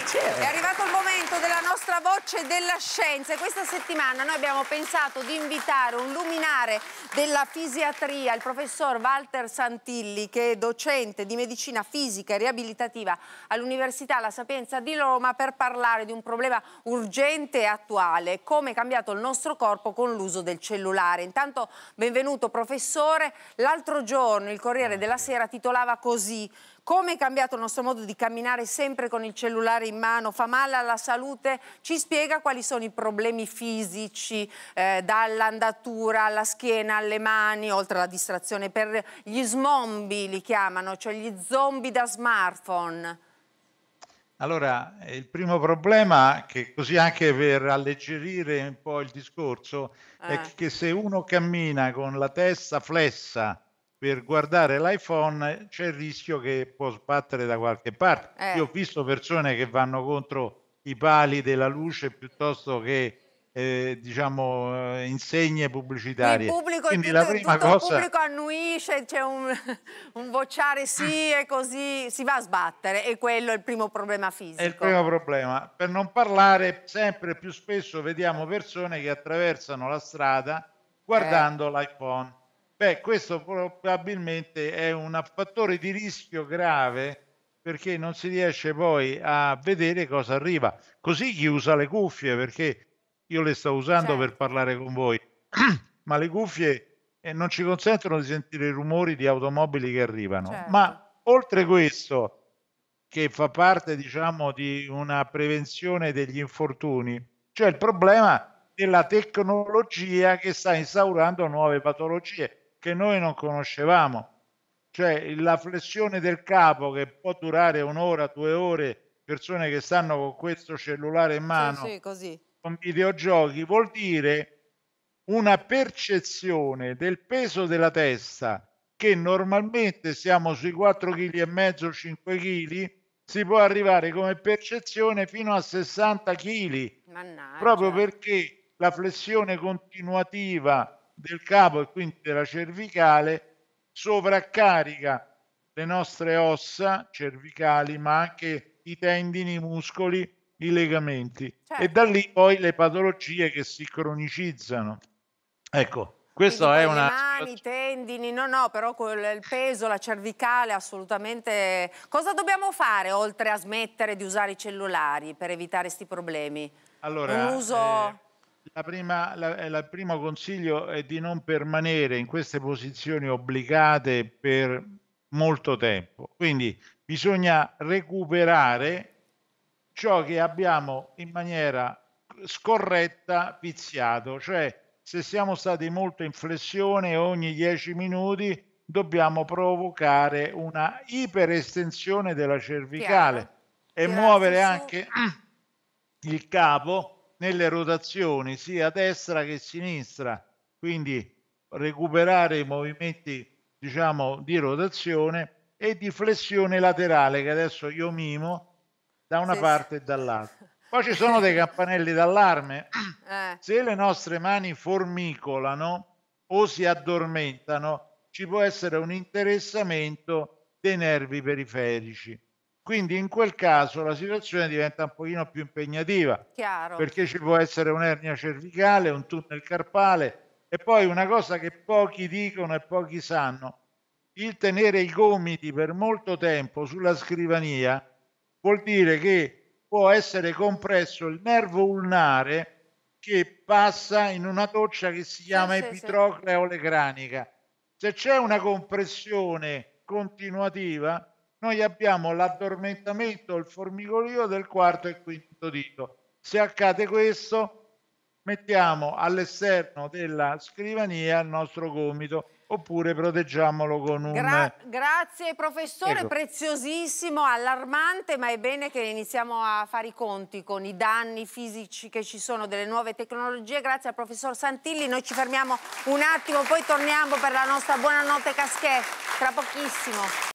piacere. È arrivato il momento della nostra voce della scienza e questa settimana noi abbiamo pensato di invitare un luminare della fisiatria, il professor Walter Santilli, che è docente di medicina fisica e riabilitativa all'Università La Sapienza di Roma per parlare di un problema urgente e attuale, come è cambiato il nostro corpo con l'uso del cellulare. Intanto benvenuto professore, l'altro giorno il Corriere della Sera titolava così come è cambiato il nostro modo di camminare sempre con il cellulare in mano? Fa male alla salute? Ci spiega quali sono i problemi fisici, eh, dall'andatura alla schiena, alle mani, oltre alla distrazione per gli smombi, li chiamano, cioè gli zombie da smartphone. Allora, eh, il primo problema, che così anche per alleggerire un po' il discorso, eh. è che se uno cammina con la testa flessa per guardare l'iPhone c'è il rischio che può sbattere da qualche parte. Eh. Io ho visto persone che vanno contro i pali della luce piuttosto che eh, diciamo eh, insegne pubblicitarie. Il pubblico, Quindi tutto, la prima cosa... il pubblico annuisce, c'è un, un vociare sì ah. e così si va a sbattere e quello è il primo problema fisico. È il primo problema. Per non parlare, sempre più spesso vediamo persone che attraversano la strada guardando eh. l'iPhone Beh, questo probabilmente è un fattore di rischio grave perché non si riesce poi a vedere cosa arriva. Così chi usa le cuffie, perché io le sto usando certo. per parlare con voi, ma le cuffie eh, non ci consentono di sentire i rumori di automobili che arrivano. Certo. Ma oltre questo, che fa parte diciamo di una prevenzione degli infortuni, c'è il problema della tecnologia che sta instaurando nuove patologie che noi non conoscevamo. Cioè la flessione del capo che può durare un'ora, due ore, persone che stanno con questo cellulare in mano, sì, sì, con videogiochi, vuol dire una percezione del peso della testa che normalmente siamo sui 4,5 kg, 5 kg, si può arrivare come percezione fino a 60 kg, proprio perché la flessione continuativa del capo e quindi della cervicale sovraccarica le nostre ossa cervicali, ma anche i tendini, i muscoli, i legamenti certo. e da lì poi le patologie che si cronicizzano. Ecco, questo Quindi è una... mani, i tendini, no no, però il peso, la cervicale assolutamente... Cosa dobbiamo fare oltre a smettere di usare i cellulari per evitare questi problemi? Allora, Un uso... Eh la prima, la, il eh, primo consiglio è di non permanere in queste posizioni obbligate per molto tempo. Quindi bisogna recuperare ciò che abbiamo in maniera scorretta viziato, cioè se siamo stati molto in flessione ogni 10 minuti dobbiamo provocare una iperestensione della cervicale Chiaro. e Grazie. muovere anche il capo nelle rotazioni sia a destra che a sinistra, quindi recuperare i movimenti diciamo di rotazione e di flessione laterale che adesso io mimo da una sì. parte e dall'altra. Poi ci sono dei campanelli d'allarme. Eh. Se le nostre mani formicolano o si addormentano, ci può essere un interessamento dei nervi periferici. Quindi in quel caso la situazione diventa un pochino più impegnativa, Chiaro. perché ci può essere un'ernia cervicale, un tunnel carpale e poi una cosa che pochi dicono e pochi sanno, il tenere i gomiti per molto tempo sulla scrivania vuol dire che può essere compresso il nervo ulnare che passa in una doccia che si chiama sì, epitroclea sì, sì. olecranica. Se c'è una compressione continuativa, noi abbiamo l'addormentamento, il formicolio del quarto e quinto dito. Se accade questo, mettiamo all'esterno della scrivania il nostro gomito oppure proteggiamolo con un... Gra grazie professore, ecco. preziosissimo, allarmante, ma è bene che iniziamo a fare i conti con i danni fisici che ci sono delle nuove tecnologie. Grazie al professor Santilli, noi ci fermiamo un attimo, poi torniamo per la nostra buonanotte caschè, tra pochissimo.